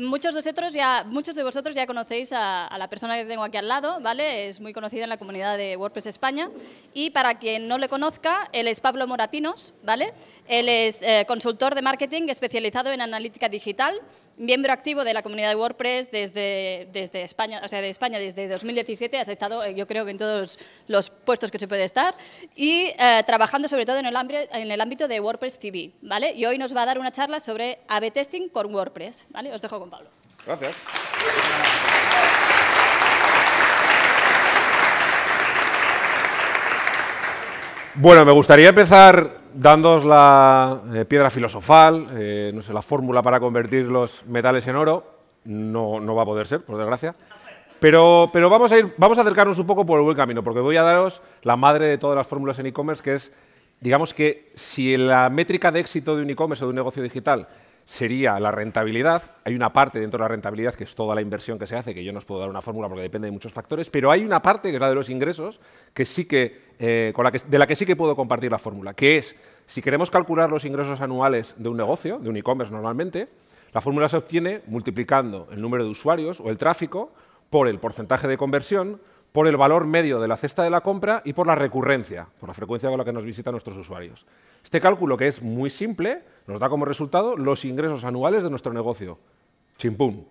Muchos de vosotros ya, muchos de vosotros ya conocéis a, la persona que tengo aquí al lado, ¿vale? Es muy conocida en la comunidad de WordPress España. Y para quien no le conozca, él es Pablo Moratinos, ¿vale? Él es eh, consultor de marketing especializado en analítica digital miembro activo de la comunidad de WordPress desde, desde España, o sea, de España desde 2017, has estado eh, yo creo que en todos los puestos que se puede estar y eh, trabajando sobre todo en el, en el ámbito de WordPress TV, ¿vale? Y hoy nos va a dar una charla sobre A-B testing con WordPress, ¿vale? Os dejo con Pablo. Gracias. Bueno, me gustaría empezar Dándos la eh, piedra filosofal, eh, no la fórmula para convertir los metales en oro, no, va a poder ser, por desgracia. Pero, vamos, a ir, vamos a acercarnos un poco por el buen camino, porque voy a daros la madre de todas las fórmulas en e-commerce, que es, digamos que si la métrica de éxito de un e-commerce o de un negocio digital sería la rentabilidad. Hay una parte dentro de la rentabilidad que es toda la inversión que se hace, que yo no os puedo dar una fórmula porque depende de muchos factores, pero hay una parte que es la de los ingresos que sí que, eh, de la que sí que puedo compartir la fórmula, que es si queremos calcular los ingresos anuales de un negocio, de un e-commerce normalmente, la fórmula se obtiene multiplicando el número de usuarios o el tráfico por el porcentaje de conversión por el valor medio de la cesta de la compra y por la recurrencia, por la frecuencia con la que nos visitan nuestros usuarios. Este cálculo, que es muy simple, nos da como resultado los ingresos anuales de nuestro negocio. Chimpum.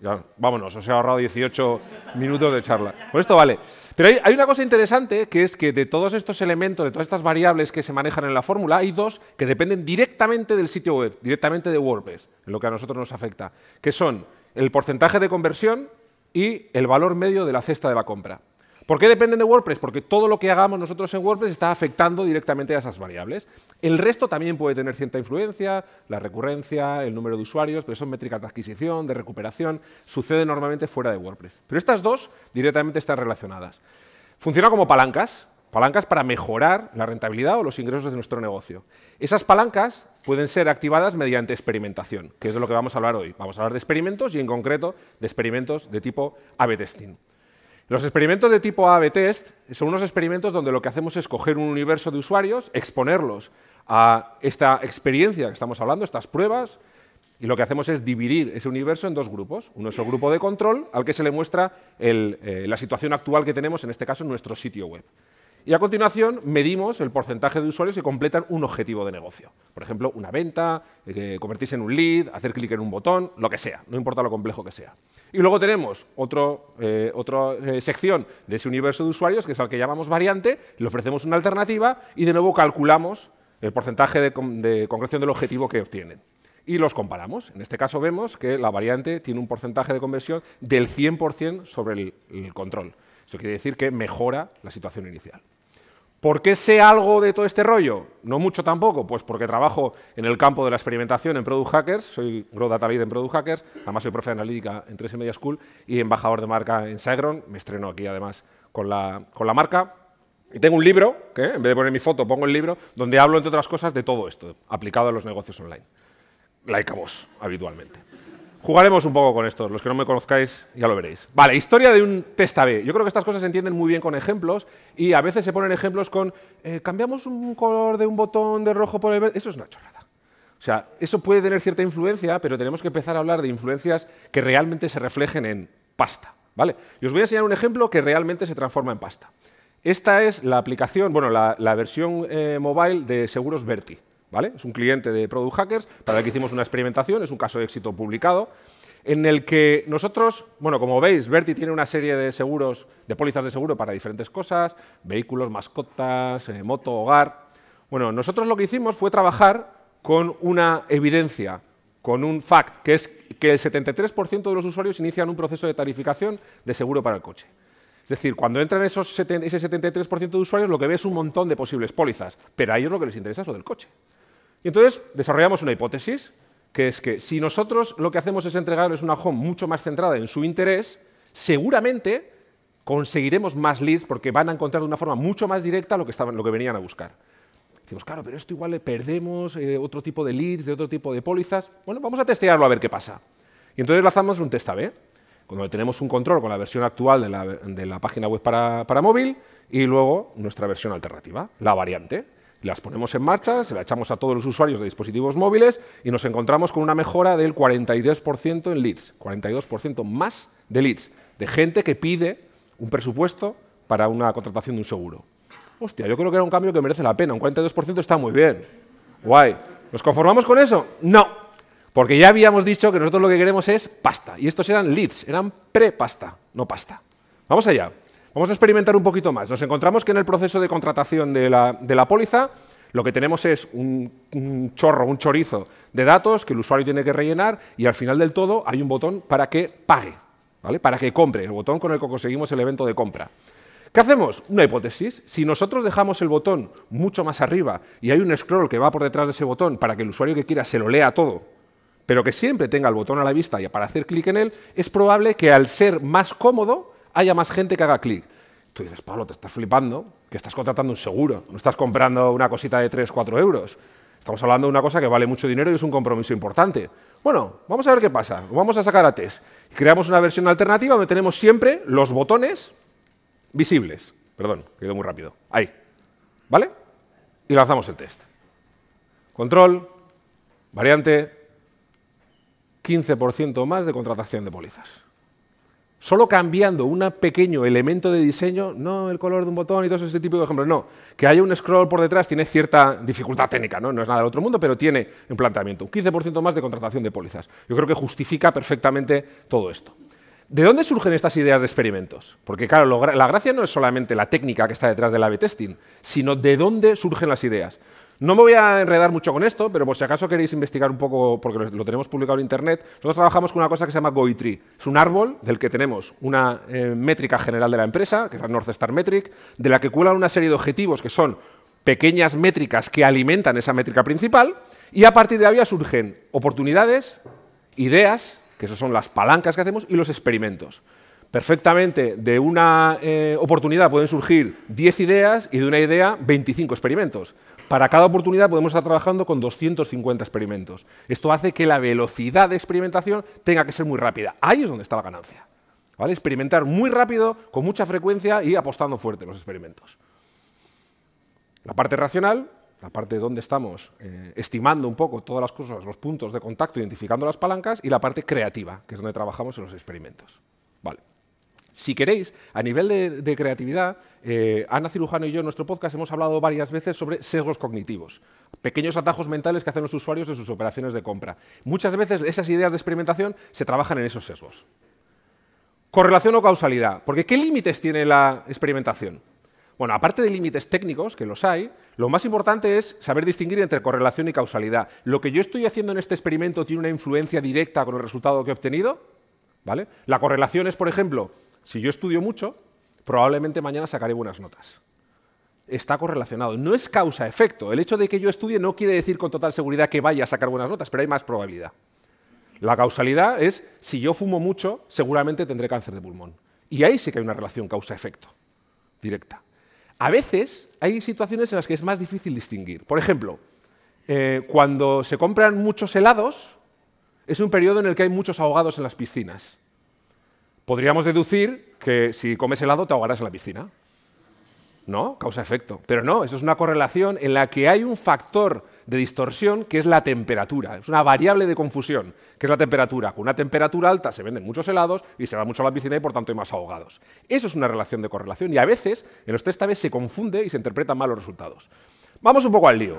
Ya, vámonos, os he ahorrado 18 minutos de charla. Pues esto vale. Pero hay, hay, una cosa interesante, que es que de todos estos elementos, de todas estas variables que se manejan en la fórmula, hay dos que dependen directamente del sitio web, directamente de WordPress, en lo que a nosotros nos afecta, que son el porcentaje de conversión, y el valor medio de la cesta de la compra. ¿Por qué dependen de WordPress? Porque todo lo que hagamos nosotros en WordPress está afectando directamente a esas variables. El resto también puede tener cierta influencia, la recurrencia, el número de usuarios, pero son métricas de adquisición, de recuperación, sucede normalmente fuera de WordPress. Pero estas dos directamente están relacionadas. Funciona como palancas, palancas para mejorar la rentabilidad o los ingresos de nuestro negocio. Esas palancas pueden ser activadas mediante experimentación, que es de lo que vamos a hablar hoy. Vamos a hablar de experimentos y en concreto de experimentos de tipo A-B testing. Los experimentos de tipo A-B test son unos experimentos donde lo que hacemos es coger un universo de usuarios, exponerlos a esta experiencia que estamos hablando, estas pruebas, y lo que hacemos es dividir ese universo en dos grupos. Uno es el grupo de control, al que se le muestra eh, la situación actual que tenemos, en este caso, en nuestro sitio web. Y a continuación medimos el porcentaje de usuarios que completan un objetivo de negocio. Por ejemplo, una venta, eh, convertirse en un lead, hacer clic en un botón, lo que sea, no importa lo complejo que sea. Y luego tenemos eh, otra eh, sección de ese universo de usuarios, que es al que llamamos variante, le ofrecemos una alternativa y de nuevo calculamos el porcentaje de, concreción del objetivo que obtienen y los comparamos. En este caso vemos que la variante tiene un porcentaje de conversión del 100% sobre el, control. Eso quiere decir que mejora la situación inicial. ¿Por qué sé algo de todo este rollo? No mucho tampoco, pues porque trabajo en el campo de la experimentación en Product Hackers, soy Growth Data Lead en Product Hackers, además soy profe de analítica en 3 Media School y embajador de marca en Sagron, me estreno aquí además con la, marca. Y tengo un libro, que en vez de poner mi foto pongo el libro, donde hablo, entre otras cosas, de todo esto, aplicado a los negocios online. vos habitualmente. Jugaremos un poco con esto, los que no me conozcáis ya lo veréis. Vale, historia de un testa B. Yo creo que estas cosas se entienden muy bien con ejemplos y a veces se ponen ejemplos con eh, cambiamos un color de un botón de rojo por el verde. Eso es una chorrada. O sea, eso puede tener cierta influencia, pero tenemos que empezar a hablar de influencias que realmente se reflejen en pasta. ¿vale? Y os voy a enseñar un ejemplo que realmente se transforma en pasta. Esta es la aplicación, bueno, la, versión eh, mobile de Seguros Verti. Es un cliente de Product Hackers para el que hicimos una experimentación, es un caso de éxito publicado, en el que nosotros, bueno, como veis, Verti tiene una serie de seguros, de pólizas de seguro para diferentes cosas, vehículos, mascotas, eh, moto, hogar. Bueno, nosotros lo que hicimos fue trabajar con una evidencia, con un fact, que es que el 73% de los usuarios inician un proceso de tarificación de seguro para el coche. Es decir, cuando entran esos ese 73% de usuarios, lo que ve es un montón de posibles pólizas, pero a ellos lo que les interesa es lo del coche. Y entonces desarrollamos una hipótesis, que es que si nosotros lo que hacemos es entregarles una home mucho más centrada en su interés, seguramente conseguiremos más leads porque van a encontrar de una forma mucho más directa lo que, estaban, lo que venían a buscar. Decimos, claro, pero esto igual le perdemos eh, otro tipo de leads, de otro tipo de pólizas. Bueno, vamos a testearlo a ver qué pasa. Y entonces lanzamos un test A-B, cuando tenemos un control con la versión actual de la, página web para móvil y luego nuestra versión alternativa, la variante las ponemos en marcha, se la echamos a todos los usuarios de dispositivos móviles y nos encontramos con una mejora del 42% en leads, 42% más de leads, de gente que pide un presupuesto para una contratación de un seguro. Hostia, yo creo que era un cambio que merece la pena, un 42% está muy bien, guay. ¿Nos conformamos con eso? No, porque ya habíamos dicho que nosotros lo que queremos es pasta, y estos eran leads, eran pre-pasta, no pasta. Vamos allá. Vamos a experimentar un poquito más. Nos encontramos que en el proceso de contratación de la, póliza lo que tenemos es un, chorro, un chorizo de datos que el usuario tiene que rellenar y al final del todo hay un botón para que pague, ¿vale? para que compre, el botón con el que conseguimos el evento de compra. ¿Qué hacemos? Una hipótesis. Si nosotros dejamos el botón mucho más arriba y hay un scroll que va por detrás de ese botón para que el usuario que quiera se lo lea todo, pero que siempre tenga el botón a la vista y para hacer clic en él, es probable que al ser más cómodo, haya más gente que haga clic. Tú dices, Pablo, te estás flipando, que estás contratando un seguro, no estás comprando una cosita de 3, 4 euros. Estamos hablando de una cosa que vale mucho dinero y es un compromiso importante. Bueno, vamos a ver qué pasa. vamos a sacar a test. Creamos una versión alternativa donde tenemos siempre los botones visibles. Perdón, que ido muy rápido. Ahí. ¿Vale? Y lanzamos el test. Control, variante, 15% más de contratación de pólizas. Solo cambiando un pequeño elemento de diseño, no el color de un botón y todo ese tipo de ejemplos, no. Que haya un scroll por detrás tiene cierta dificultad técnica, ¿no? es nada del otro mundo, pero tiene un planteamiento un 15% más de contratación de pólizas. Yo creo que justifica perfectamente todo esto. ¿De dónde surgen estas ideas de experimentos? Porque claro, la gracia no es solamente la técnica que está detrás del A-B testing, sino de dónde surgen las ideas. No me voy a enredar mucho con esto, pero por si acaso queréis investigar un poco, porque lo, tenemos publicado en Internet, nosotros trabajamos con una cosa que se llama GoiTree. Es un árbol del que tenemos una eh, métrica general de la empresa, que es la North Star Metric, de la que cuelan una serie de objetivos que son pequeñas métricas que alimentan esa métrica principal, y a partir de ahí surgen oportunidades, ideas, que son las palancas que hacemos, y los experimentos perfectamente de una eh, oportunidad pueden surgir 10 ideas y de una idea 25 experimentos. Para cada oportunidad podemos estar trabajando con 250 experimentos. Esto hace que la velocidad de experimentación tenga que ser muy rápida. Ahí es donde está la ganancia. ¿Vale? Experimentar muy rápido, con mucha frecuencia y apostando fuerte los experimentos. La parte racional, la parte donde estamos eh, estimando un poco todas las cosas, los puntos de contacto, identificando las palancas, y la parte creativa, que es donde trabajamos en los experimentos. Vale. Si queréis, a nivel de, creatividad, eh, Ana Cirujano y yo en nuestro podcast hemos hablado varias veces sobre sesgos cognitivos, pequeños atajos mentales que hacen los usuarios en sus operaciones de compra. Muchas veces esas ideas de experimentación se trabajan en esos sesgos. Correlación o causalidad, porque ¿qué límites tiene la experimentación? Bueno, aparte de límites técnicos, que los hay, lo más importante es saber distinguir entre correlación y causalidad. ¿Lo que yo estoy haciendo en este experimento tiene una influencia directa con el resultado que he obtenido? ¿Vale? La correlación es, por ejemplo, si yo estudio mucho, probablemente mañana sacaré buenas notas. Está correlacionado. No es causa-efecto. El hecho de que yo estudie no quiere decir con total seguridad que vaya a sacar buenas notas, pero hay más probabilidad. La causalidad es, si yo fumo mucho, seguramente tendré cáncer de pulmón. Y ahí sí que hay una relación causa-efecto directa. A veces hay situaciones en las que es más difícil distinguir. Por ejemplo, eh, cuando se compran muchos helados, es un periodo en el que hay muchos ahogados en las piscinas podríamos deducir que si comes helado te ahogarás en la piscina. ¿No? Causa-efecto. Pero no, eso es una correlación en la que hay un factor de distorsión que es la temperatura. Es una variable de confusión, que es la temperatura. Con una temperatura alta se venden muchos helados y se va mucho a la piscina y por tanto hay más ahogados. Eso es una relación de correlación y a veces en los test a veces se confunde y se interpretan mal los resultados. Vamos un poco al lío.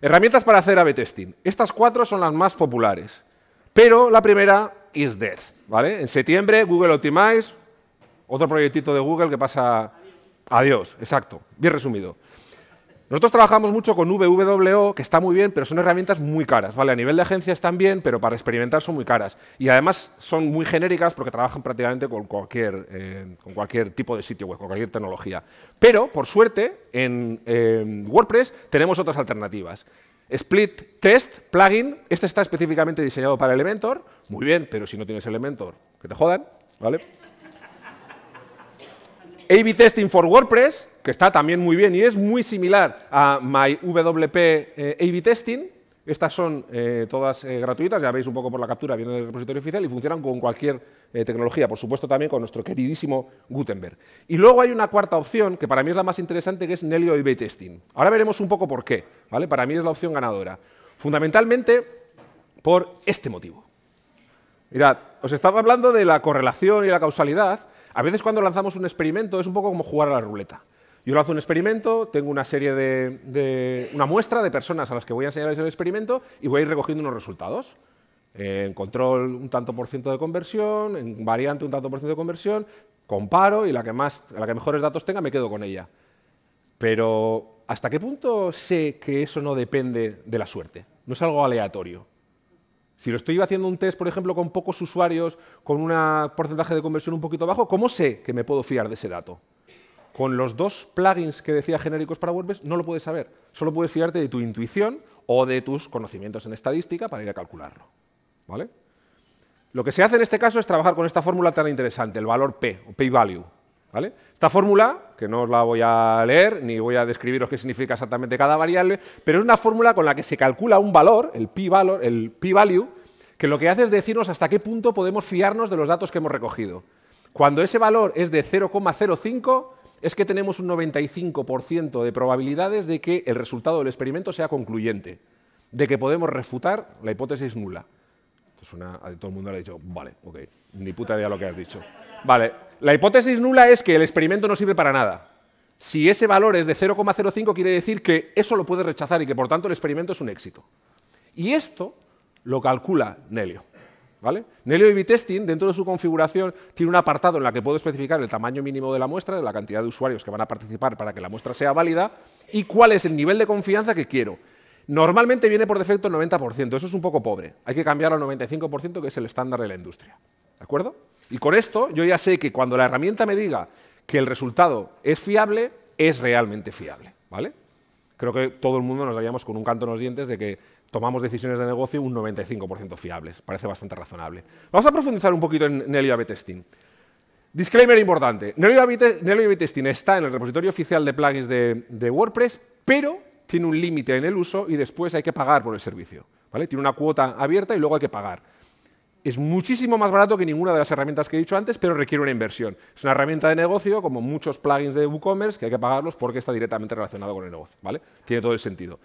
Herramientas para hacer A-B testing. Estas cuatro son las más populares. Pero la primera is dead. ¿vale? En septiembre, Google Optimize, otro proyectito de Google que pasa... Adiós, exacto. Bien resumido. Nosotros trabajamos mucho con VWO, que está muy bien, pero son herramientas muy caras. ¿vale? A nivel de agencia están bien, pero para experimentar son muy caras. Y además son muy genéricas porque trabajan prácticamente con cualquier, eh, con cualquier tipo de sitio web, con cualquier tecnología. Pero, por suerte, en eh, WordPress tenemos otras alternativas. Split Test Plugin, este está específicamente diseñado para Elementor, muy bien, pero si no tienes Elementor, que te jodan, ¿vale? A-B Testing for WordPress, que está también muy bien y es muy similar a MyWP eh, A-B Testing, estas son eh, todas eh, gratuitas, ya veis un poco por la captura, vienen del repositorio oficial y funcionan con cualquier eh, tecnología, por supuesto también con nuestro queridísimo Gutenberg. Y luego hay una cuarta opción, que para mí es la más interesante, que es Nelio y Testing. Ahora veremos un poco por qué, ¿vale? Para mí es la opción ganadora. Fundamentalmente por este motivo. Mirad, os estaba hablando de la correlación y la causalidad. A veces cuando lanzamos un experimento es un poco como jugar a la ruleta. Yo lo hago un experimento, tengo una serie de, una muestra de personas a las que voy a enseñarles el experimento y voy a ir recogiendo unos resultados. Eh, en control un tanto por ciento de conversión, en variante un tanto por ciento de conversión, comparo y la que, más, la que mejores datos tenga me quedo con ella. Pero ¿hasta qué punto sé que eso no depende de la suerte? No es algo aleatorio. Si lo estoy haciendo un test, por ejemplo, con pocos usuarios, con un porcentaje de conversión un poquito bajo, ¿cómo sé que me puedo fiar de ese dato? con los dos plugins que decía genéricos para WordPress no lo puedes saber. Solo puedes fiarte de tu intuición o de tus conocimientos en estadística para ir a calcularlo. ¿Vale? Lo que se hace en este caso es trabajar con esta fórmula tan interesante, el valor P, o P-value. ¿Vale? Esta fórmula, que no os la voy a leer, ni voy a describiros qué significa exactamente cada variable, pero es una fórmula con la que se calcula un valor, el p-valor, el p-value, que lo que hace es decirnos hasta qué punto podemos fiarnos de los datos que hemos recogido. Cuando ese valor es de 0,05, es que tenemos un 95% de probabilidades de que el resultado del experimento sea concluyente, de que podemos refutar la hipótesis nula. Entonces a todo el mundo le ha dicho, vale, ok, ni puta idea lo que has dicho. Vale, la hipótesis nula es que el experimento no sirve para nada. Si ese valor es de 0,05 quiere decir que eso lo puedes rechazar y que por tanto el experimento es un éxito. Y esto lo calcula Nelio. ¿Vale? Nelio b Testing, dentro de su configuración, tiene un apartado en el que puedo especificar el tamaño mínimo de la muestra, la cantidad de usuarios que van a participar para que la muestra sea válida y cuál es el nivel de confianza que quiero. Normalmente viene por defecto el 90%, eso es un poco pobre. Hay que cambiarlo al 95%, que es el estándar de la industria. ¿De acuerdo? Y con esto yo ya sé que cuando la herramienta me diga que el resultado es fiable, es realmente fiable. ¿Vale? creo que todo el mundo nos daríamos con un canto en los dientes de que tomamos decisiones de negocio un 95% fiables. Parece bastante razonable. Vamos a profundizar un poquito en, Nelly AB testing. Disclaimer importante. Nelio AB testing está en el repositorio oficial de plugins de, WordPress, pero tiene un límite en el uso y después hay que pagar por el servicio. Tiene una cuota abierta y luego hay que pagar es muchísimo más barato que ninguna de las herramientas que he dicho antes, pero requiere una inversión. Es una herramienta de negocio, como muchos plugins de WooCommerce, que hay que pagarlos porque está directamente relacionado con el negocio. ¿vale? Tiene todo el sentido.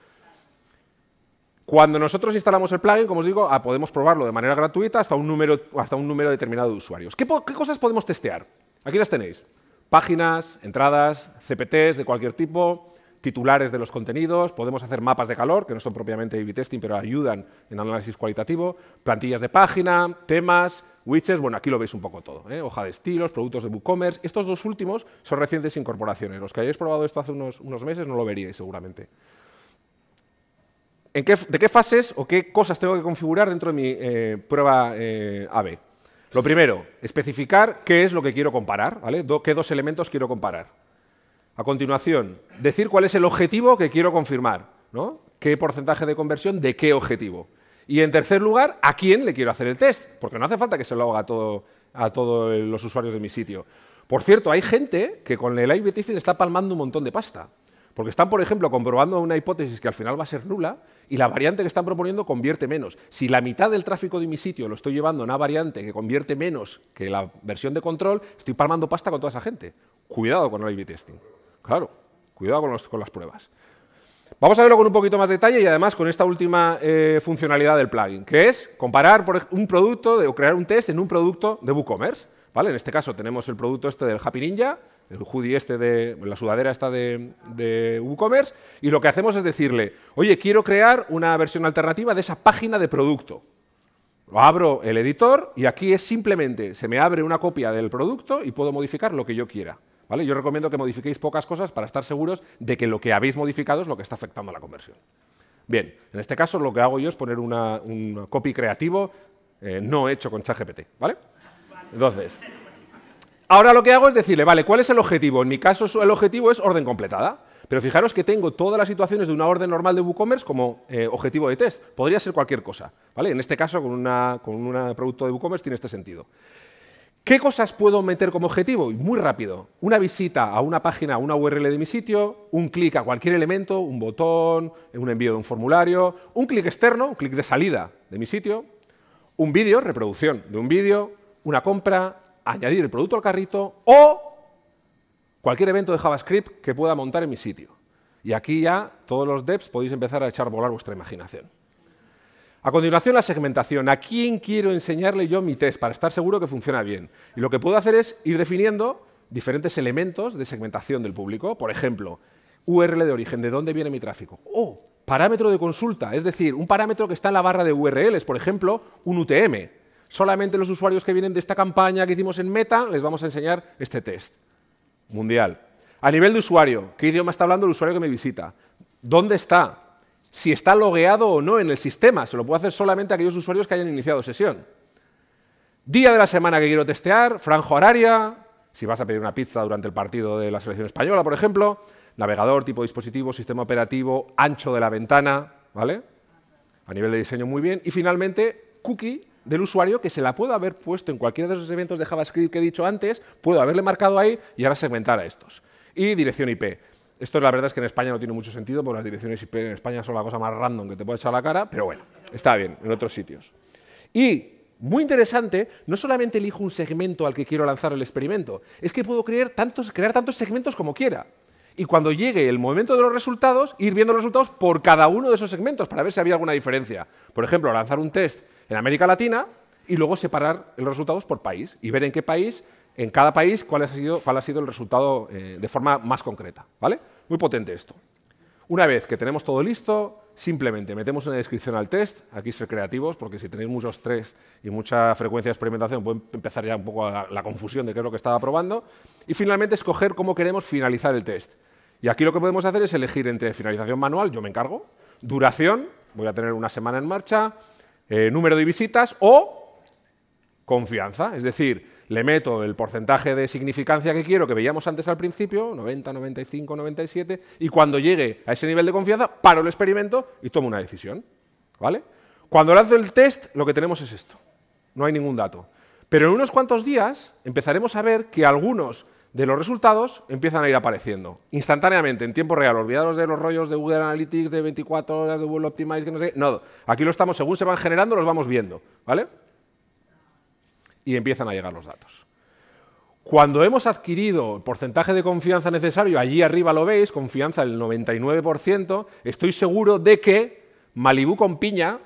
Cuando nosotros instalamos el plugin, como os digo, ah, podemos probarlo de manera gratuita hasta un número, determinado de usuarios. ¿Qué, ¿Qué cosas podemos testear? Aquí las tenéis. Páginas, entradas, CPTs de cualquier tipo, titulares de los contenidos, podemos hacer mapas de calor, que no son propiamente A-B testing, pero ayudan en análisis cualitativo, plantillas de página, temas, widgets, bueno, aquí lo veis un poco todo, ¿eh? hoja de estilos, productos de WooCommerce, estos dos últimos son recientes incorporaciones, los que hayáis probado esto hace unos, meses no lo veríais seguramente. ¿En ¿De qué fases o qué cosas tengo que configurar dentro de mi eh, prueba eh, AB? Lo primero, especificar qué es lo que quiero comparar, ¿vale? qué dos elementos quiero comparar. A continuación, decir cuál es el objetivo que quiero confirmar, ¿no? ¿Qué porcentaje de conversión de qué objetivo? Y en tercer lugar, ¿a quién le quiero hacer el test? Porque no hace falta que se lo haga a, todos los usuarios de mi sitio. Por cierto, hay gente que con el a testing está palmando un montón de pasta. Porque están, por ejemplo, comprobando una hipótesis que al final va a ser nula y la variante que están proponiendo convierte menos. Si la mitad del tráfico de mi sitio lo estoy llevando a una variante que convierte menos que la versión de control, estoy palmando pasta con toda esa gente. Cuidado con el a testing. Claro, cuidado con, las pruebas. Vamos a verlo con un poquito más de detalle y además con esta última eh, funcionalidad del plugin, que es comparar un producto o crear un test en un producto de WooCommerce. ¿vale? En este caso tenemos el producto este del Happy Ninja, el hoodie este de la sudadera esta de, de WooCommerce, y lo que hacemos es decirle, oye, quiero crear una versión alternativa de esa página de producto. Lo abro el editor y aquí es simplemente, se me abre una copia del producto y puedo modificar lo que yo quiera. Yo recomiendo que modifiquéis pocas cosas para estar seguros de que lo que habéis modificado es lo que está afectando a la conversión. Bien, en este caso lo que hago yo es poner un copy creativo eh, no hecho con ChatGPT, ¿vale? Entonces, ahora lo que hago es decirle, vale, ¿cuál es el objetivo? En mi caso el objetivo es orden completada, pero fijaros que tengo todas las situaciones de una orden normal de WooCommerce como eh, objetivo de test. Podría ser cualquier cosa, ¿vale? En este caso, con, con un producto de WooCommerce tiene este sentido. ¿Qué cosas puedo meter como objetivo? y Muy rápido. Una visita a una página, a una URL de mi sitio, un clic a cualquier elemento, un botón, un envío de un formulario, un clic externo, un clic de salida de mi sitio, un vídeo, reproducción de un vídeo, una compra, añadir el producto al carrito o cualquier evento de JavaScript que pueda montar en mi sitio. Y aquí ya todos los devs podéis empezar a echar a volar vuestra imaginación. A continuación, la segmentación. ¿A quién quiero enseñarle yo mi test para estar seguro que funciona bien? Y lo que puedo hacer es ir definiendo diferentes elementos de segmentación del público. Por ejemplo, URL de origen, ¿de dónde viene mi tráfico? O parámetro de consulta, es decir, un parámetro que está en la barra de URLs, por ejemplo, un UTM. Solamente los usuarios que vienen de esta campaña que hicimos en Meta les vamos a enseñar este test mundial. A nivel de usuario, ¿qué idioma está hablando el usuario que me visita? ¿Dónde está? si está logueado o no en el sistema. Se lo puedo hacer solamente a aquellos usuarios que hayan iniciado sesión. Día de la semana que quiero testear, franjo horaria, si vas a pedir una pizza durante el partido de la selección española, por ejemplo, navegador, tipo de dispositivo, sistema operativo, ancho de la ventana, ¿vale? A nivel de diseño muy bien. Y finalmente, cookie del usuario que se la puedo haber puesto en cualquiera de esos eventos de JavaScript que he dicho antes, puedo haberle marcado ahí y ahora segmentar a estos. Y dirección IP esto la verdad es que en España no tiene mucho sentido, porque las direcciones IP en España son la cosa más random que te puede echar la cara, pero bueno, está bien, en otros sitios. Y, muy interesante, no solamente elijo un segmento al que quiero lanzar el experimento, es que puedo crear tantos, crear tantos segmentos como quiera. Y cuando llegue el momento de los resultados, ir viendo los resultados por cada uno de esos segmentos para ver si había alguna diferencia. Por ejemplo, lanzar un test en América Latina y luego separar los resultados por país y ver en qué país en cada país cuál ha sido, cuál ha sido el resultado eh, de forma más concreta. ¿vale? Muy potente esto. Una vez que tenemos todo listo, simplemente metemos una descripción al test, aquí ser creativos, porque si tenéis muchos tres y mucha frecuencia de experimentación, puede empezar ya un poco la, confusión de qué es lo que estaba probando, y finalmente escoger cómo queremos finalizar el test. Y aquí lo que podemos hacer es elegir entre finalización manual, yo me encargo, duración, voy a tener una semana en marcha, eh, número de visitas o confianza, es decir, le meto el porcentaje de significancia que quiero, que veíamos antes al principio, 90, 95, 97, y cuando llegue a ese nivel de confianza, paro el experimento y tomo una decisión. ¿Vale? Cuando lanzo el test, lo que tenemos es esto. No hay ningún dato. Pero en unos cuantos días empezaremos a ver que algunos de los resultados empiezan a ir apareciendo. Instantáneamente, en tiempo real. olvidados de los rollos de Google Analytics, de 24 horas, de Google Optimize, que no sé. No, aquí lo estamos, según se van generando, los vamos viendo. ¿Vale? y empiezan a llegar los datos. Cuando hemos adquirido el porcentaje de confianza necesario, allí arriba lo veis, confianza del 99%, estoy seguro de que Malibu con piña,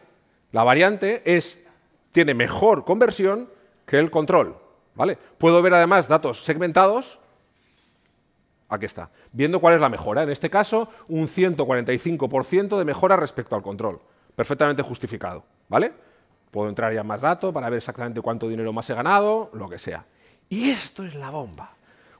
la variante, es, tiene mejor conversión que el control. ¿vale? Puedo ver además datos segmentados. Aquí está, viendo cuál es la mejora. En este caso, un 145% de mejora respecto al control. Perfectamente justificado. ¿vale? Puedo entrar ya más datos para ver exactamente cuánto dinero más he ganado, lo que sea. Y esto es la bomba.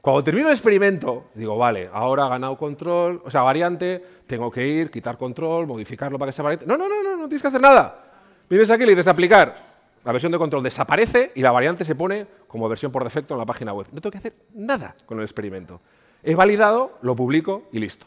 Cuando termino el experimento, digo, vale, ahora he ganado control, o sea, variante, tengo que ir, quitar control, modificarlo para que sea variante. No, no, no, no, no tienes que hacer nada. Vives aquí, y le dices aplicar. La versión de control desaparece y la variante se pone como versión por defecto en la página web. No tengo que hacer nada con el experimento. He validado, lo publico y listo.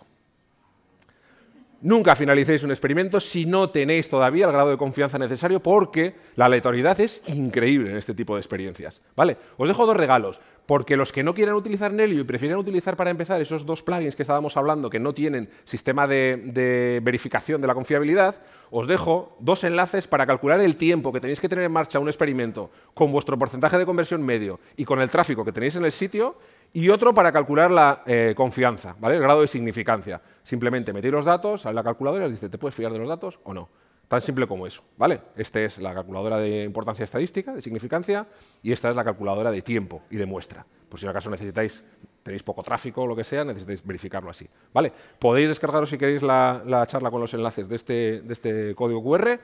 Nunca finalicéis un experimento si no tenéis todavía el grado de confianza necesario porque la letalidad es increíble en este tipo de experiencias. ¿Vale? Os dejo dos regalos porque los que no quieran utilizar Nelio y prefieren utilizar para empezar esos dos plugins que estábamos hablando que no tienen sistema de, verificación de la confiabilidad, os dejo dos enlaces para calcular el tiempo que tenéis que tener en marcha un experimento con vuestro porcentaje de conversión medio y con el tráfico que tenéis en el sitio y otro para calcular la eh, confianza, el grado de significancia. Simplemente metéis los datos, sale la calculadora y os dice, ¿te puedes fiar de los datos o no? Tan simple como eso, ¿vale? Esta es la calculadora de importancia estadística, de significancia, y esta es la calculadora de tiempo y de muestra. Por si acaso necesitáis, tenéis poco tráfico o lo que sea, necesitáis verificarlo así, ¿vale? Podéis descargaros si queréis la, charla con los enlaces de este, este código QR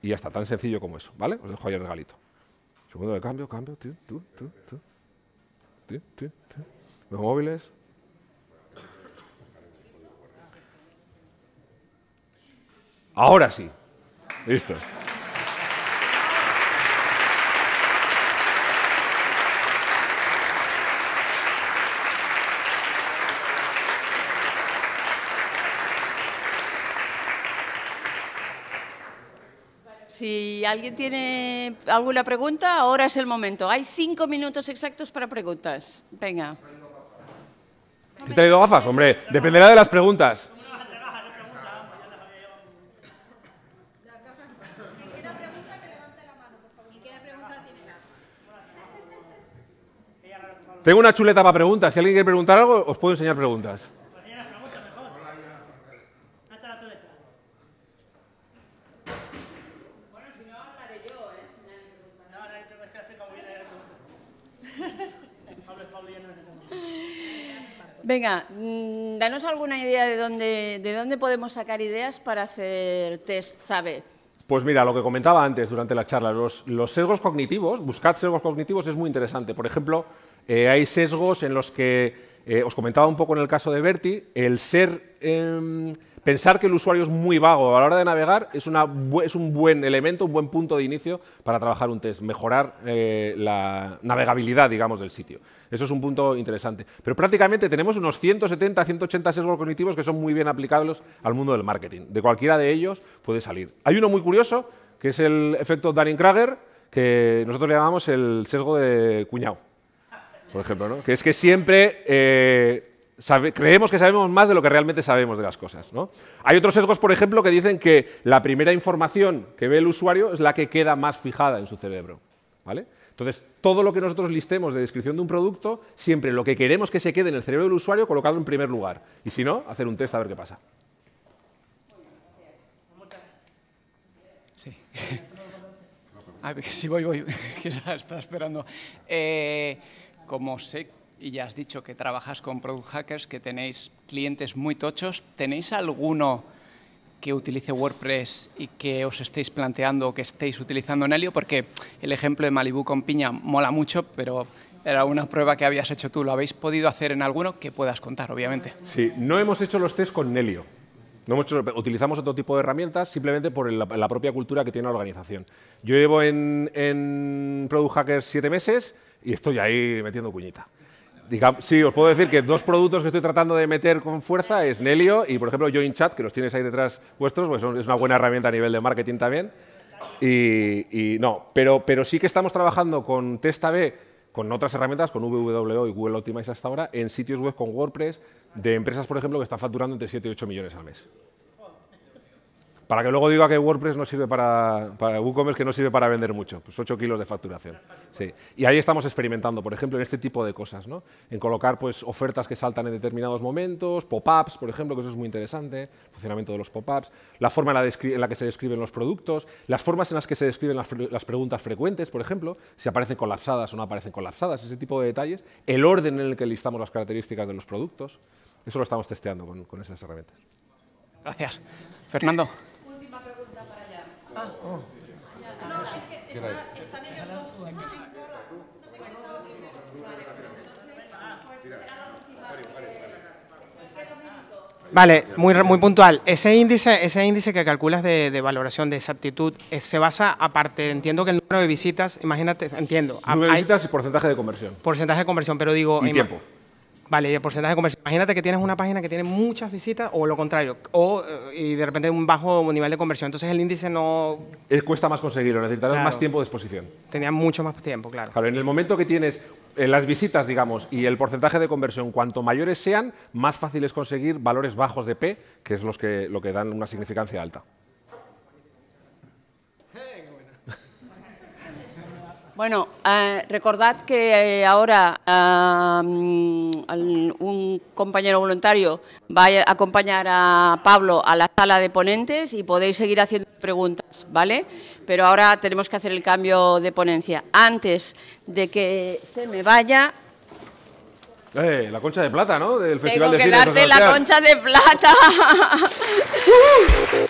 y ya está, tan sencillo como eso, ¿vale? Os dejo ahí el regalito. Segundo de cambio, cambio, tú, Los móviles, Ahora sí. Listo. Si alguien tiene alguna pregunta, ahora es el momento. Hay cinco minutos exactos para preguntas. Venga. ¿Has traído gafas? Hombre, dependerá de las preguntas. Tengo una chuleta para preguntas. Si alguien quiere preguntar algo, os puedo enseñar preguntas. Venga, mm, danos alguna idea de dónde, de dónde podemos sacar ideas para hacer test, ¿sabe? Pues mira, lo que comentaba antes durante la charla, los, sesgos cognitivos, buscar sesgos cognitivos es muy interesante. Por ejemplo, eh, hay sesgos en los que eh, os comentaba un poco en el caso de Berti, el ser, em, pensar que el usuario es muy vago a la hora de navegar es, un buen elemento, un buen punto de inicio para trabajar un test, mejorar eh, la navegabilidad, digamos, del sitio. Eso es un punto interesante. Pero prácticamente tenemos unos 170, 180 sesgos cognitivos que son muy bien aplicables al mundo del marketing. De cualquiera de ellos puede salir. Hay uno muy curioso, que es el efecto dunning krager que nosotros le llamamos el sesgo de cuñado por ejemplo, ¿no? que es que siempre eh, creemos que sabemos más de lo que realmente sabemos de las cosas. ¿no? Hay otros sesgos, por ejemplo, que dicen que la primera información que ve el usuario es la que queda más fijada en su cerebro. ¿vale? Entonces, todo lo que nosotros listemos de descripción de un producto, siempre lo que queremos que se quede en el cerebro del usuario, colocado en primer lugar. Y si no, hacer un test a ver qué pasa. Sí. si voy, voy, que está esperando. Eh, como sé y ya has dicho que trabajas con product hackers, que tenéis clientes muy tochos, ¿tenéis alguno que utilice WordPress y que os estéis planteando o que estéis utilizando en Helio? Porque el ejemplo de Malibu con piña mola mucho, pero era una prueba que habías hecho tú. ¿Lo habéis podido hacer en alguno que puedas contar, obviamente? Sí, no hemos hecho los test con Nelio. No utilizamos otro tipo de herramientas simplemente por la, propia cultura que tiene la organización. Yo llevo en, en Product Hackers siete meses y estoy ahí metiendo cuñita. sí, os puedo decir que dos productos que estoy tratando de meter con fuerza es Nelio y, por ejemplo, JoinChat, que los tienes ahí detrás vuestros, pues es una buena herramienta a nivel de marketing también. Y, no, pero, sí que estamos trabajando con Testa B, con otras herramientas, con WWO e y Google Optimize hasta ahora, en sitios web con WordPress de empresas, por ejemplo, que están facturando entre 7 y 8 millones al mes. Para que luego diga que WordPress no sirve para, WooCommerce, que no sirve para vender mucho, pues 8 kilos de facturación. Sí. Y ahí estamos experimentando, por ejemplo, en este tipo de cosas, ¿no? En colocar pues, ofertas que saltan en determinados momentos, pop-ups, por ejemplo, que eso es muy interesante, el funcionamiento de los pop-ups, la forma en la, que se describen los productos, las formas en las que se describen las, preguntas frecuentes, por ejemplo, si aparecen colapsadas o no aparecen colapsadas, ese tipo de detalles, el orden en el que listamos las características de los productos, eso lo estamos testeando con esas herramientas. Gracias. Fernando. Vale, muy, muy puntual. Ese índice, ese índice que calculas de, valoración de exactitud se basa, aparte, entiendo que el número de visitas, imagínate, entiendo. Número de visitas y porcentaje de conversión. Porcentaje de conversión, pero digo... Y tiempo. Vale, y el porcentaje de conversión. Imagínate que tienes una página que tiene muchas visitas o lo contrario, o eh, y de repente un bajo nivel de conversión. Entonces el índice no... Eh, cuesta más conseguirlo, necesitarás más tiempo de exposición. Tenía mucho más tiempo, claro. Claro, en el momento que tienes eh, las visitas, digamos, y el porcentaje de conversión, cuanto mayores sean, más fácil es conseguir valores bajos de P, que es los que, lo que dan una significancia alta. Bueno, eh, recordad que eh, ahora un compañero voluntario va a acompañar a Pablo a la sala de ponentes y podéis seguir haciendo preguntas, ¿vale? Pero ahora tenemos que hacer el cambio de ponencia. Antes de que se me vaya... Eh, la concha de plata, ¿no? Del tengo que darte la concha de plata.